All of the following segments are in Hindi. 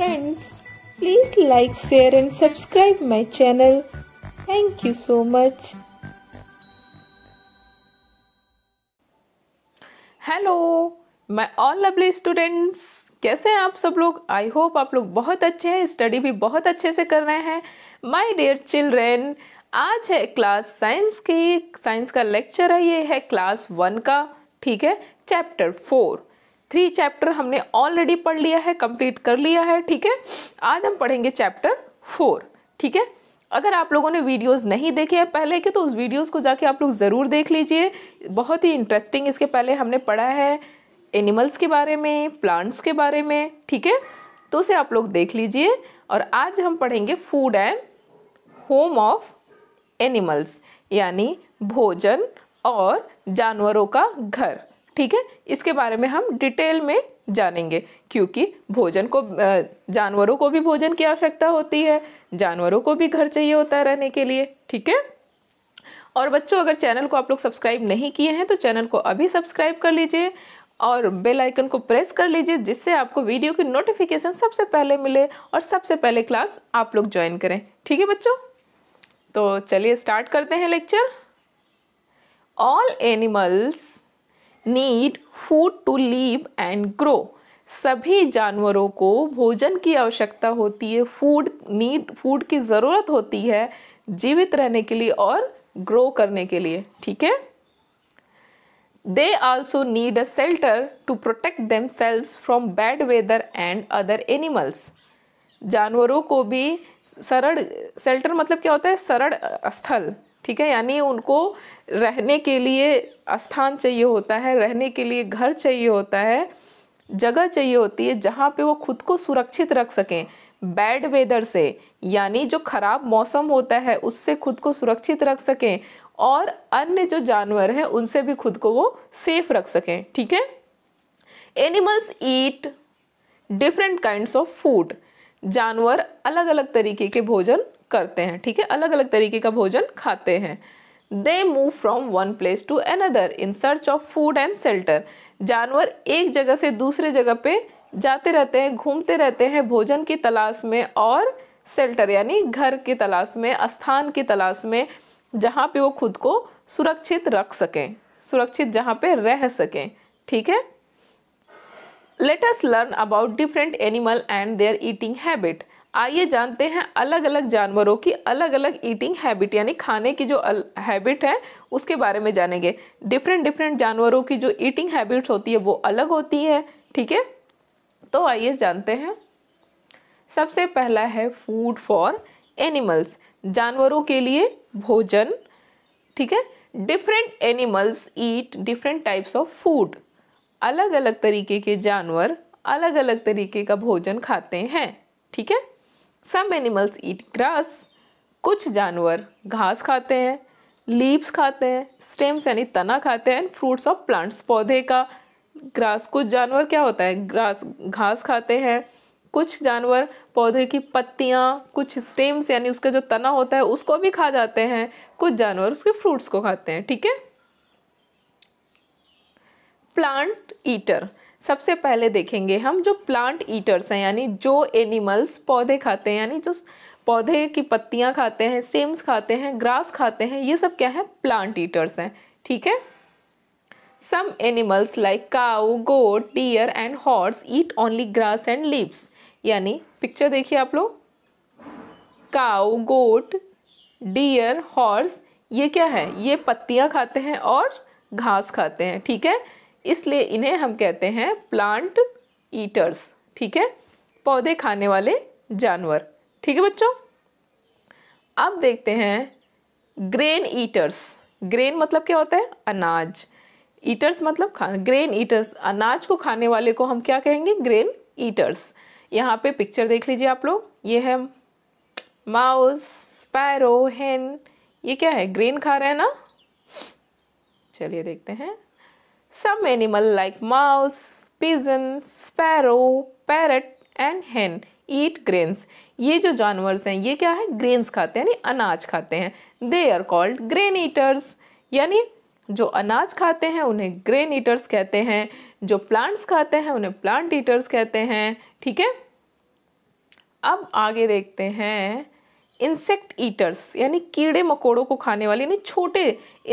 Friends, please like, share and subscribe my channel. Thank you so much. Hello my all lovely students कैसे हैं आप सब लोग आई होप आप लोग बहुत अच्छे हैं स्टडी भी बहुत अच्छे से कर रहे हैं माई डियर चिल्ड्रेन आज है क्लास साइंस की साइंस का लेक्चर है ये है क्लास वन का ठीक है चैप्टर फोर थ्री चैप्टर हमने ऑलरेडी पढ़ लिया है कंप्लीट कर लिया है ठीक है आज हम पढ़ेंगे चैप्टर फोर ठीक है अगर आप लोगों ने वीडियोस नहीं देखे हैं पहले के तो उस वीडियोस को जाके आप लोग ज़रूर देख लीजिए बहुत ही इंटरेस्टिंग इसके पहले हमने पढ़ा है एनिमल्स के बारे में प्लांट्स के बारे में ठीक है तो उसे आप लोग देख लीजिए और आज हम पढ़ेंगे food and home of animals यानी भोजन और जानवरों का घर ठीक है इसके बारे में हम डिटेल में जानेंगे क्योंकि भोजन को जानवरों को भी भोजन की आवश्यकता होती है जानवरों को भी घर चाहिए होता है रहने के लिए ठीक है और बच्चों अगर चैनल को आप लोग सब्सक्राइब नहीं किए हैं तो चैनल को अभी सब्सक्राइब कर लीजिए और बेल आइकन को प्रेस कर लीजिए जिससे आपको वीडियो की नोटिफिकेशन सबसे पहले मिले और सबसे पहले क्लास आप लोग ज्वाइन करें ठीक है बच्चों तो चलिए स्टार्ट करते हैं lecture all animals need food to live and grow सभी जानवरों को भोजन की आवश्यकता होती है फूड नीड फूड की ज़रूरत होती है जीवित रहने के लिए और ग्रो करने के लिए ठीक है they also need a shelter to protect themselves from bad weather and other animals जानवरों को भी सरड़ सेल्टर मतलब क्या होता है सरड़ स्थल ठीक है यानी उनको रहने के लिए स्थान चाहिए होता है रहने के लिए घर चाहिए होता है जगह चाहिए होती है जहाँ पे वो खुद को सुरक्षित रख सकें बैड वेदर से यानी जो खराब मौसम होता है उससे खुद को सुरक्षित रख सकें और अन्य जो जानवर हैं उनसे भी खुद को वो सेफ रख सकें ठीक है animals eat different kinds of food जानवर अलग अलग तरीके के भोजन करते हैं ठीक है अलग अलग तरीके का भोजन खाते हैं they move from one place to another in search of food and shelter जानवर एक जगह से दूसरे जगह पे जाते रहते हैं घूमते रहते हैं भोजन की तलाश में और सेल्टर यानी घर की तलाश में स्थान की तलाश में जहाँ पे वो खुद को सुरक्षित रख सकें सुरक्षित जहाँ पे रह सकें ठीक है let's learn about different animal and their eating habit आइए जानते हैं अलग अलग जानवरों की अलग अलग ईटिंग हैबिट यानी खाने की जो हैबिट है उसके बारे में जानेंगे डिफरेंट डिफरेंट जानवरों की जो ईटिंग हैबिट्स होती है वो अलग होती है ठीक है तो आइए जानते हैं सबसे पहला है फूड फॉर एनिमल्स जानवरों के लिए भोजन ठीक है different animals eat different types of food अलग अलग तरीके के जानवर अलग अलग तरीके का भोजन खाते हैं ठीक है सम एनिमल्स ईट ग्रास कुछ जानवर घास खाते हैं लीव्स खाते हैं स्टेम्स यानी तना खाते हैं फ्रूट्स ऑफ प्लांट्स पौधे का ग्रास कुछ जानवर क्या होता है ग्रास घास खाते हैं कुछ जानवर पौधे की पत्तियाँ कुछ स्टेम्स यानी उसका जो तना होता है उसको भी खा जाते हैं कुछ जानवर उसके फ्रूट्स को खाते हैं ठीक है प्लांट ईटर सबसे पहले देखेंगे हम जो प्लांट ईटर्स हैं यानी जो एनिमल्स पौधे खाते हैं यानी जो पौधे की पत्तियाँ खाते हैं सेम्स खाते हैं ग्रास खाते हैं ये सब क्या है प्लांट ईटर्स हैं ठीक है some animals like cow goat deer and horse eat only grass and leaves यानी पिक्चर देखिए आप लोग काउ गोट डियर हॉर्स ये क्या है ये पत्तियाँ खाते हैं और घास खाते हैं ठीक है इसलिए इन्हें हम कहते हैं प्लांट ईटर्स ठीक है पौधे खाने वाले जानवर ठीक है बच्चों अब देखते हैं ग्रेन ईटर्स ग्रेन मतलब क्या होता है अनाज ईटर्स मतलब खा ग्रेन ईटर्स अनाज को खाने वाले को हम क्या कहेंगे ग्रेन ईटर्स यहाँ पे पिक्चर देख लीजिए आप लोग ये है माउस स्पैरो हेन ये क्या है ग्रेन खा रहे हैं ना चलिए देखते हैं Some animal like mouse, pigeon, sparrow, parrot and hen eat grains ये जो जानवर्स हैं ये क्या है ग्रेन्स खाते हैं यानी अनाज खाते हैं they are called grain eaters यानी जो अनाज खाते हैं उन्हें ग्रेन ईटर्स कहते हैं जो प्लांट्स खाते हैं उन्हें प्लांट ईटर्स कहते हैं ठीक है अब आगे देखते हैं इंसेक्ट ईटर्स यानी कीड़े मकोड़ों को खाने वाले यानी छोटे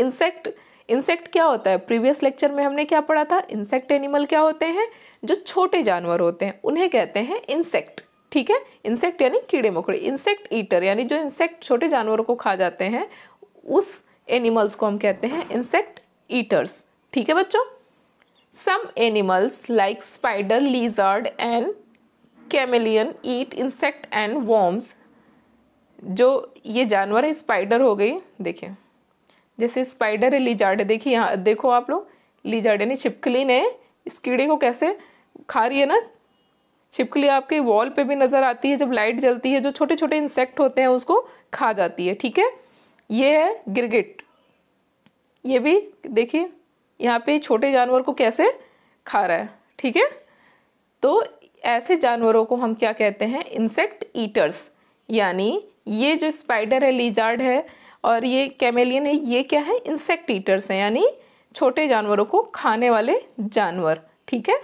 इंसेक्ट इंसेक्ट क्या होता है प्रीवियस लेक्चर में हमने क्या पढ़ा था इंसेक्ट एनिमल क्या होते हैं जो छोटे जानवर होते हैं उन्हें कहते हैं इंसेक्ट ठीक है इंसेक्ट यानी कीड़े मकोड़े इंसेक्ट ईटर यानी जो इंसेक्ट छोटे जानवरों को खा जाते हैं उस एनिमल्स को हम कहते हैं इंसेक्ट ईटर्स ठीक है बच्चों some animals like spider lizard and chameleon eat insect and worms जो ये जानवर है स्पाइडर हो गई देखिए जैसे स्पाइडर है है देखिए यहाँ देखो आप लोग लीजार्ड यानी छिपकली ने इस कीड़े को कैसे खा रही है ना छिपकली आपके वॉल पे भी नज़र आती है जब लाइट जलती है जो छोटे छोटे इंसेक्ट होते हैं उसको खा जाती है ठीक है ये है गिरगिट ये भी देखिए यहाँ पे छोटे जानवर को कैसे खा रहा है ठीक है तो ऐसे जानवरों को हम क्या कहते हैं इंसेक्ट ईटर्स यानी ये जो स्पाइडर है लीजार्ड है और ये कैमेलियन है ये क्या है इंसेक्ट ईटर्स हैं यानी छोटे जानवरों को खाने वाले जानवर ठीक है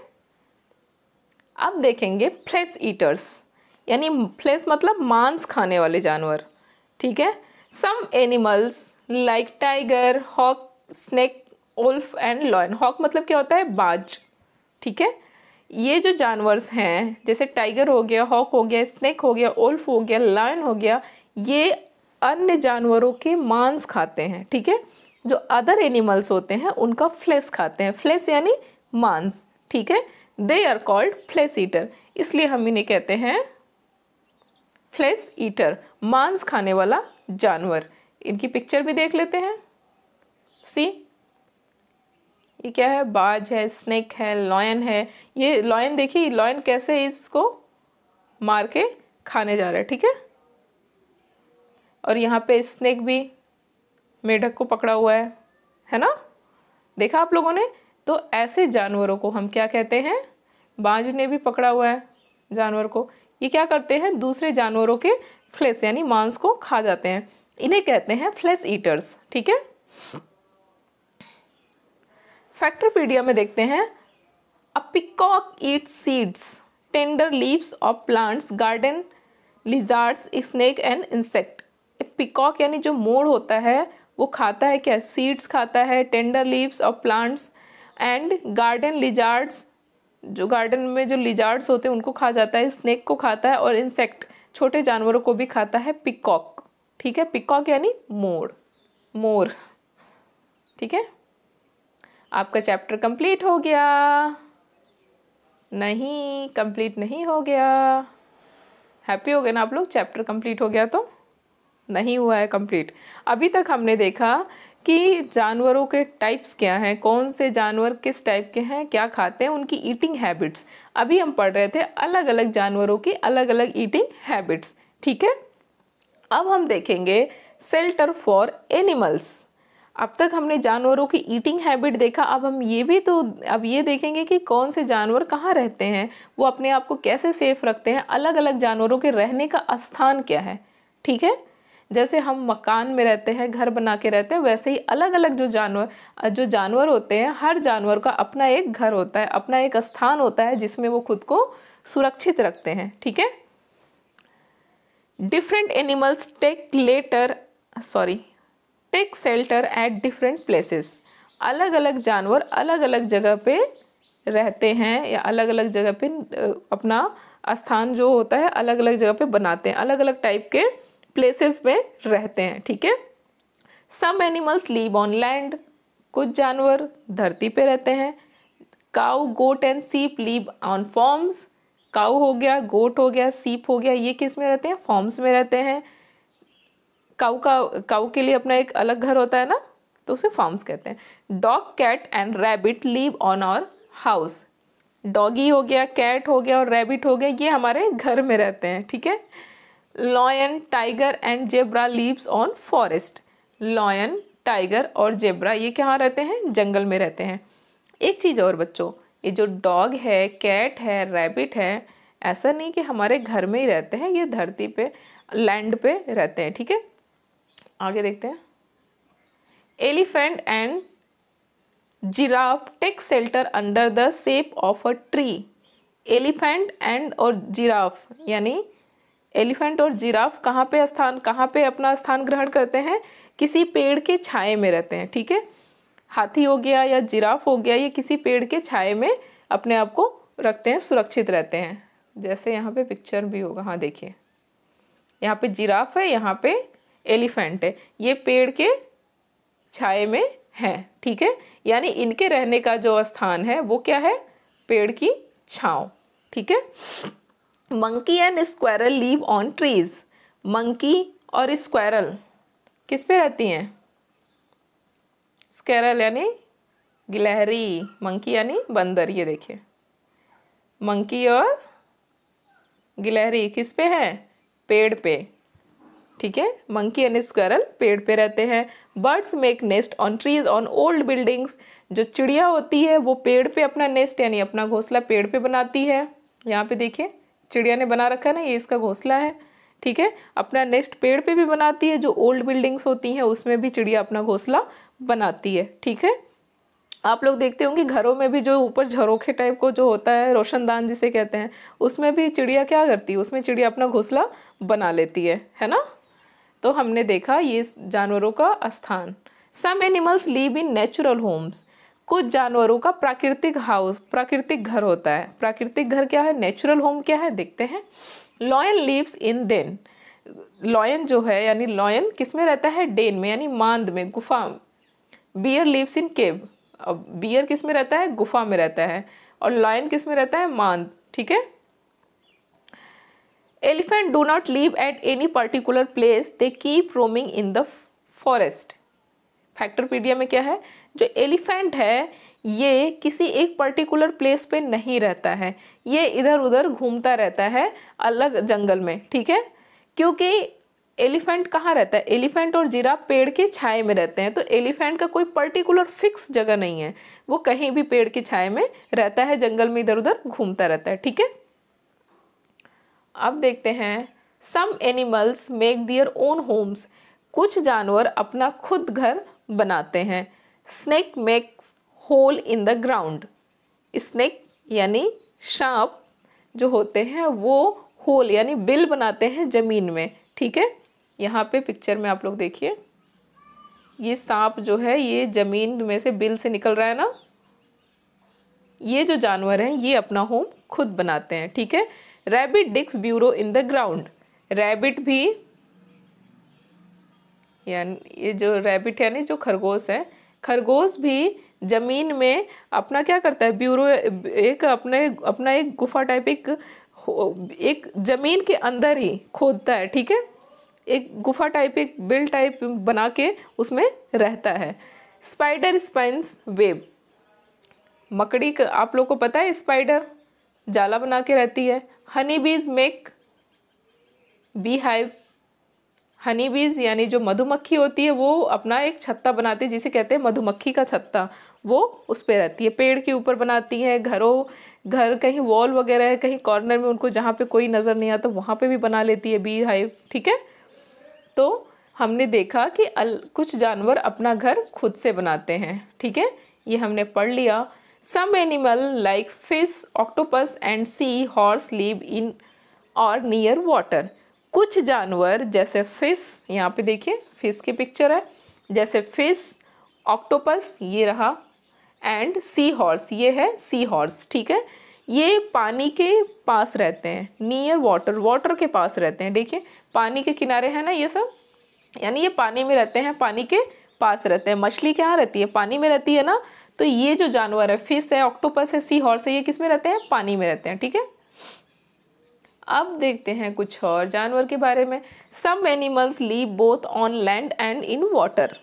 अब देखेंगे फ्लेस ईटर्स यानी फ्लेस मतलब मांस खाने वाले जानवर ठीक है some animals like tiger hawk snake wolf and lion hawk मतलब क्या होता है बाज ठीक है ये जो जानवर्स हैं जैसे टाइगर हो गया हॉक हो गया स्नेक हो गया ओल्फ हो गया लायन हो गया ये अन्य जानवरों के मांस खाते हैं ठीक है जो अदर एनिमल्स होते हैं उनका फ्लेस खाते हैं फ्लेस यानी मांस ठीक है they are called flesh eater इसलिए हम इन्हें कहते हैं फ्लेस ईटर मांस खाने वाला जानवर इनकी पिक्चर भी देख लेते हैं सी ये क्या है बाज है स्नेक है लॉयन है ये लॉयन देखिए लॉयन कैसे इसको मार के खाने जा रहा है ठीक है और यहाँ पे स्नेक भी मेढक को पकड़ा हुआ है है ना देखा आप लोगों ने तो ऐसे जानवरों को हम क्या कहते हैं बाज ने भी पकड़ा हुआ है जानवर को ये क्या करते हैं दूसरे जानवरों के फ्लेस यानी मांस को खा जाते हैं इन्हें कहते हैं फ्लेस ईटर्स ठीक है फैक्ट्रोपीडिया में देखते हैं a peacock eat seeds tender leaves of plants garden lizards snake and insect peacock यानी जो मोड़ होता है वो खाता है क्या सीड्स खाता है टेंडर लीव्स और प्लांट्स एंड गार्डन लिजार्ड्स जो गार्डन में जो लिजार्ड्स होते हैं उनको खा जाता है स्नेक को खाता है और इंसेक्ट छोटे जानवरों को भी खाता है पिकॉक ठीक है पिकॉक यानी मोर मोर ठीक है आपका चैप्टर कंप्लीट हो गया नहीं कंप्लीट नहीं हो गया हैप्पी हो गए ना आप लोग चैप्टर कंप्लीट हो गया तो नहीं हुआ है कंप्लीट अभी तक हमने देखा कि जानवरों के टाइप्स क्या हैं कौन से जानवर किस टाइप के हैं क्या खाते हैं उनकी ईटिंग हैबिट्स अभी हम पढ़ रहे थे अलग अलग जानवरों की अलग अलग ईटिंग हैबिट्स ठीक है अब हम देखेंगे सेल्टर फॉर एनिमल्स अब तक हमने जानवरों की ईटिंग हैबिट देखा अब हम ये भी तो अब ये देखेंगे कि कौन से जानवर कहाँ रहते हैं वो अपने आप को कैसे सेफ रखते हैं अलग अलग जानवरों के रहने का स्थान क्या है ठीक है जैसे हम मकान में रहते हैं घर बना के रहते हैं वैसे ही अलग अलग जो जानवर जो जानवर होते हैं हर जानवर का अपना एक घर होता है अपना एक स्थान होता है जिसमें वो खुद को सुरक्षित रखते हैं ठीक है different animals take later sorry take shelter at different places अलग अलग जानवर अलग अलग जगह पे रहते हैं या अलग अलग जगह पे अपना स्थान जो होता है अलग अलग जगह पे बनाते हैं अलग अलग टाइप के प्लेसेस में रहते हैं ठीक है some animals live on land कुछ जानवर धरती पे रहते हैं cow goat and sheep live on farms cow हो गया गोट हो गया सीप हो गया ये किस में रहते हैं फॉर्म्स में रहते हैं काउ का काउ के लिए अपना एक अलग घर होता है ना तो उसे फॉर्म्स कहते हैं dog cat and rabbit live on our house doggy हो गया कैट हो गया और रैबिट हो गया ये हमारे घर में रहते हैं ठीक है lion tiger and zebra lives on forest lion tiger और जेब्रा ये कहाँ रहते हैं जंगल में रहते हैं एक चीज़ और बच्चों ये जो डॉग है कैट है रैबिट है ऐसा नहीं कि हमारे घर में ही रहते हैं ये धरती पे लैंड पे रहते हैं ठीक है आगे देखते हैं elephant and giraffe take shelter under the shade of a tree elephant and और जिराफ यानी एलिफेंट और जिराफ कहाँ पे स्थान कहाँ पे अपना स्थान ग्रहण करते हैं किसी पेड़ के छाए में रहते हैं ठीक है हाथी हो गया या जिराफ हो गया ये किसी पेड़ के छाए में अपने आप को रखते हैं सुरक्षित रहते हैं जैसे यहाँ पे पिक्चर भी होगा हाँ देखिए यहाँ पे जिराफ है यहाँ पे एलिफेंट है ये पेड़ के छाए में है ठीक है यानी इनके रहने का जो स्थान है वो क्या है पेड़ की छाँव ठीक है monkey and squirrel live on trees monkey और स्क्वायरल किस पे रहती हैं स्कैरल यानी गिलहरी मंकी यानी बंदर ये देखिए मंकी और गिलहरी किस पे है पेड़ पे ठीक है मंकी एंड स्क्वायरल पेड़ पे रहते हैं birds make nest on trees on old buildings जो चिड़िया होती है वो पेड़ पे अपना नेस्ट यानी अपना घोंसला पेड़ पे बनाती है यहाँ पे देखिए चिड़िया ने बना रखा है ना ये इसका घोंसला है ठीक है अपना नेस्ट पेड़ पे भी बनाती है जो ओल्ड बिल्डिंग्स होती हैं उसमें भी चिड़िया अपना घोंसला बनाती है ठीक है आप लोग देखते होंगे घरों में भी जो ऊपर झरोखे टाइप को जो होता है रोशनदान जिसे कहते हैं उसमें भी चिड़िया क्या करती है उसमें चिड़िया अपना घोंसला बना लेती है है ना तो हमने देखा ये जानवरों का स्थान some animals live in natural homes कुछ जानवरों का प्राकृतिक हाउस प्राकृतिक घर होता है प्राकृतिक घर क्या है नेचुरल होम क्या है देखते हैं lion lives in den lion जो है यानी लॉयन किस में रहता है डेन में यानी मांद में गुफा बियर लिव्स इन केव अब बियर किस में रहता है गुफा में रहता है और लॉयन किस में रहता है मांद ठीक है elephant do not live at any particular place they keep roaming in the forest फैक्टरपीडिया में क्या है जो एलिफेंट है ये किसी एक पर्टिकुलर प्लेस पे नहीं रहता है ये इधर उधर घूमता रहता है अलग जंगल में ठीक है क्योंकि एलिफेंट कहाँ रहता है एलिफेंट और जीरा पेड़ के छाए में रहते हैं तो एलिफेंट का कोई पर्टिकुलर फिक्स जगह नहीं है वो कहीं भी पेड़ की छाए में रहता है जंगल में इधर उधर घूमता रहता है ठीक है अब देखते हैं some animals make their own homes कुछ जानवर अपना खुद घर बनाते हैं snake makes hole in the ground snake यानी सांप जो होते हैं वो होल यानी बिल बनाते हैं ज़मीन में ठीक है यहाँ पे पिक्चर में आप लोग देखिए ये सांप जो है ये ज़मीन में से बिल से निकल रहा है ना ये जो जानवर हैं ये अपना होम खुद बनाते हैं ठीक है rabbit digs burrow in the ground rabbit भी यानी ये जो रैबिट यानी जो खरगोश है खरगोश भी जमीन में अपना क्या करता है ब्यूरो एक अपने अपना एक गुफा टाइप एक एक जमीन के अंदर ही खोदता है ठीक है एक गुफा टाइप एक बिल टाइप बना के उसमें रहता है स्पाइडर स्पाइंस वेब मकड़ी का आप लोग को पता है स्पाइडर जाला बना के रहती है हनी बीज मेक बी हाइव हनी बीज यानी जो मधुमक्खी होती है वो अपना एक छत्ता बनाती है जिसे कहते हैं मधुमक्खी का छत्ता वो उस पर रहती है पेड़ के ऊपर बनाती है घरों घर कहीं वॉल वगैरह है कहीं कॉर्नर में उनको जहाँ पे कोई नज़र नहीं आता वहाँ पे भी बना लेती है बी हाइव ठीक है तो हमने देखा कि अल कुछ जानवर अपना घर खुद से बनाते हैं ठीक है ये हमने पढ़ लिया some animal like fish octopus and sea horse live in और नियर वाटर कुछ जानवर जैसे फिश यहाँ पे देखिए फिश की पिक्चर है जैसे फिश ऑक्टोपस ये रहा एंड सी हॉर्स ये है सी हॉर्स ठीक है ये पानी के पास रहते हैं नियर वाटर वाटर के पास रहते हैं देखिए पानी के किनारे है ना ये सब यानी ये पानी में रहते हैं पानी के पास रहते हैं मछली कहाँ रहती है पानी में रहती है ना तो ये जो जानवर है फिश है ऑक्टोपस है सी हॉर्स है ये किस में रहते हैं पानी में रहते हैं ठीक है अब देखते हैं कुछ और जानवर के बारे में some animals live both on land and in water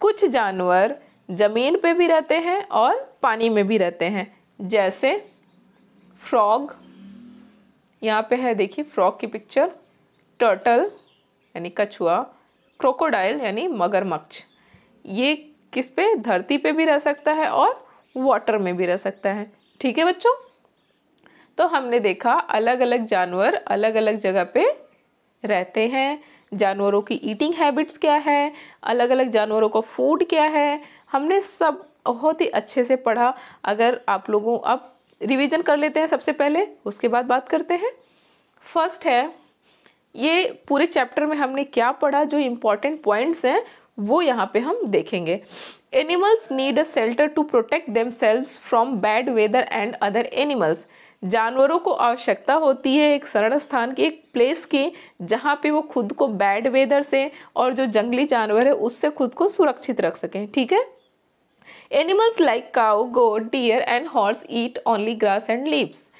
कुछ जानवर ज़मीन पे भी रहते हैं और पानी में भी रहते हैं जैसे फ्रॉग यहाँ पे है देखिए फ्रॉग की पिक्चर टर्टल यानी कछुआ क्रोकोडाइल यानी मगरमच्छ ये किस पे धरती पे भी रह सकता है और वाटर में भी रह सकता है ठीक है बच्चों तो हमने देखा अलग अलग जानवर अलग अलग जगह पे रहते हैं जानवरों की ईटिंग हैबिट्स क्या है अलग अलग जानवरों का फूड क्या है हमने सब बहुत ही अच्छे से पढ़ा अगर आप लोगों अब रिवीजन कर लेते हैं सबसे पहले उसके बाद बात करते हैं फर्स्ट है ये पूरे चैप्टर में हमने क्या पढ़ा जो इम्पॉर्टेंट पॉइंट्स हैं वो यहाँ पे हम देखेंगे animals need a shelter to protect themselves from bad weather and other animals जानवरों को आवश्यकता होती है एक शरण स्थान की एक प्लेस की जहाँ पे वो खुद को बैड वेदर से और जो जंगली जानवर है उससे खुद को सुरक्षित रख सकें ठीक है animals like cow goat deer and horse eat only grass and leaves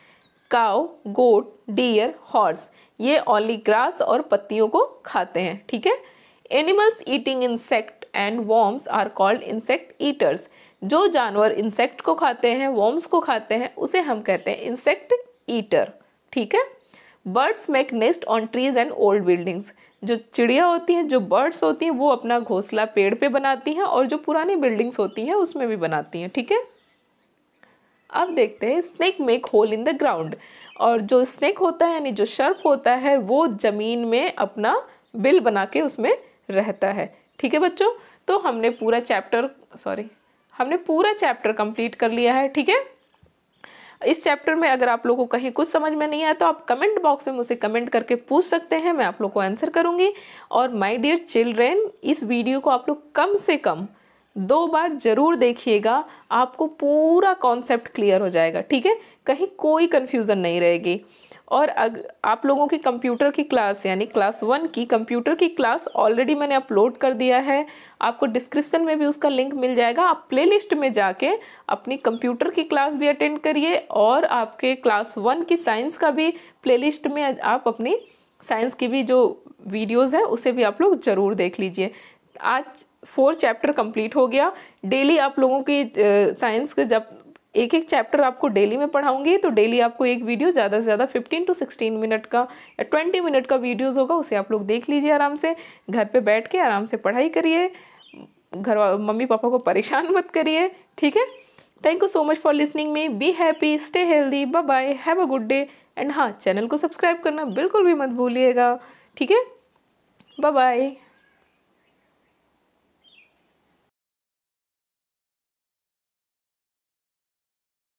cow goat deer horse ये ओनली ग्रास और पत्तियों को खाते हैं ठीक है animals eating insect and worms are called insect eaters जो जानवर इंसेक्ट को खाते हैं वॉम्स को खाते हैं उसे हम कहते हैं इंसेक्ट ईटर ठीक है birds make nest on trees and old buildings जो चिड़िया होती हैं जो बर्ड्स होती हैं वो अपना घोंसला पेड़ पे बनाती हैं और जो पुरानी बिल्डिंग्स होती हैं उसमें भी बनाती हैं ठीक है थीके? अब देखते हैं snake make hole in the ground और जो स्नेक होता है यानी जो शर्प होता है वो ज़मीन में अपना बिल बना के उसमें रहता है ठीक है बच्चों तो हमने पूरा चैप्टर सॉरी हमने पूरा चैप्टर कंप्लीट कर लिया है ठीक है इस चैप्टर में अगर आप लोगों को कहीं कुछ समझ में नहीं आया तो आप कमेंट बॉक्स में मुझसे कमेंट करके पूछ सकते हैं मैं आप लोग को आंसर करूंगी और माय डियर चिल्ड्रेन इस वीडियो को आप लोग कम से कम दो बार ज़रूर देखिएगा आपको पूरा कॉन्सेप्ट क्लियर हो जाएगा ठीक है कहीं कोई कन्फ्यूज़न नहीं रहेगी और अग, आप लोगों की कंप्यूटर की क्लास यानी क्लास वन की कंप्यूटर की क्लास ऑलरेडी मैंने अपलोड कर दिया है आपको डिस्क्रिप्शन में भी उसका लिंक मिल जाएगा आप प्लेलिस्ट में जाके अपनी कंप्यूटर की क्लास भी अटेंड करिए और आपके क्लास वन की साइंस का भी प्लेलिस्ट में आप अपनी साइंस की भी जो वीडियोज़ हैं उसे भी आप लोग ज़रूर देख लीजिए आज फोर चैप्टर कंप्लीट हो गया डेली आप लोगों की साइंस के जब एक एक चैप्टर आपको डेली में पढ़ाऊंगी तो डेली आपको एक वीडियो ज़्यादा से ज़्यादा 15 टू 16 मिनट का या 20 मिनट का वीडियोज़ होगा उसे आप लोग देख लीजिए आराम से घर पे बैठ के आराम से पढ़ाई करिए घर मम्मी पापा को परेशान मत करिए ठीक है thank you so much for listening me be happy stay healthy bye bye have a good day and हाँ चैनल को सब्सक्राइब करना बिल्कुल भी मत भूलिएगा ठीक है बाय बाय